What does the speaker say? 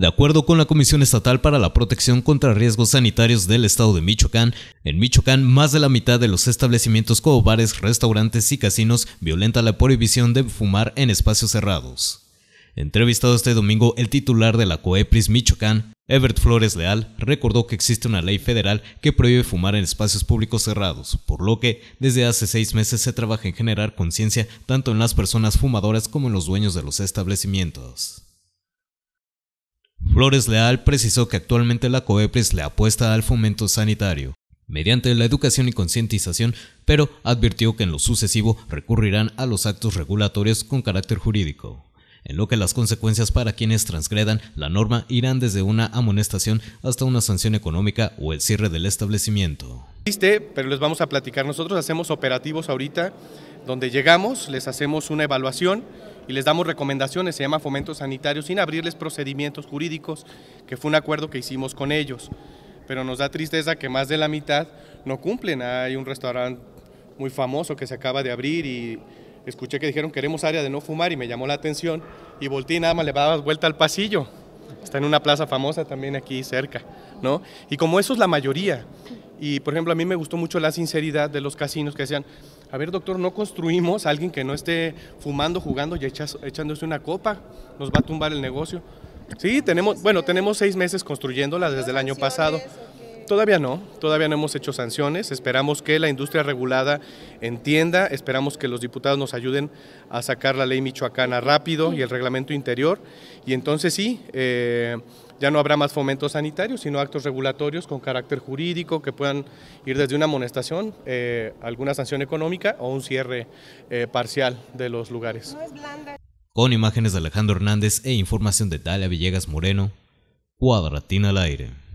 De acuerdo con la Comisión Estatal para la Protección contra Riesgos Sanitarios del Estado de Michoacán, en Michoacán más de la mitad de los establecimientos como bares, restaurantes y casinos violenta la prohibición de fumar en espacios cerrados. Entrevistado este domingo, el titular de la COEPRIS Michoacán, Everett Flores Leal, recordó que existe una ley federal que prohíbe fumar en espacios públicos cerrados, por lo que desde hace seis meses se trabaja en generar conciencia tanto en las personas fumadoras como en los dueños de los establecimientos. Flores Leal precisó que actualmente la COEPRIS le apuesta al fomento sanitario mediante la educación y concientización, pero advirtió que en lo sucesivo recurrirán a los actos regulatorios con carácter jurídico, en lo que las consecuencias para quienes transgredan la norma irán desde una amonestación hasta una sanción económica o el cierre del establecimiento. Existe, pero les vamos a platicar. Nosotros hacemos operativos ahorita donde llegamos, les hacemos una evaluación y les damos recomendaciones, se llama Fomento Sanitario, sin abrirles procedimientos jurídicos, que fue un acuerdo que hicimos con ellos. Pero nos da tristeza que más de la mitad no cumplen. Hay un restaurante muy famoso que se acaba de abrir y escuché que dijeron queremos área de no fumar y me llamó la atención y volteé y nada más le daba vuelta al pasillo. Está en una plaza famosa también aquí cerca, ¿no? Y como eso es la mayoría, y por ejemplo, a mí me gustó mucho la sinceridad de los casinos que decían, a ver doctor, no construimos a alguien que no esté fumando, jugando y echándose una copa, nos va a tumbar el negocio. Sí, tenemos, bueno, tenemos seis meses construyéndola desde el año pasado. Todavía no, todavía no hemos hecho sanciones, esperamos que la industria regulada entienda, esperamos que los diputados nos ayuden a sacar la ley michoacana rápido y el reglamento interior y entonces sí, eh, ya no habrá más fomentos sanitarios, sino actos regulatorios con carácter jurídico que puedan ir desde una amonestación, eh, alguna sanción económica o un cierre eh, parcial de los lugares. Con imágenes de Alejandro Hernández e información de Talia Villegas Moreno, cuadratina al aire.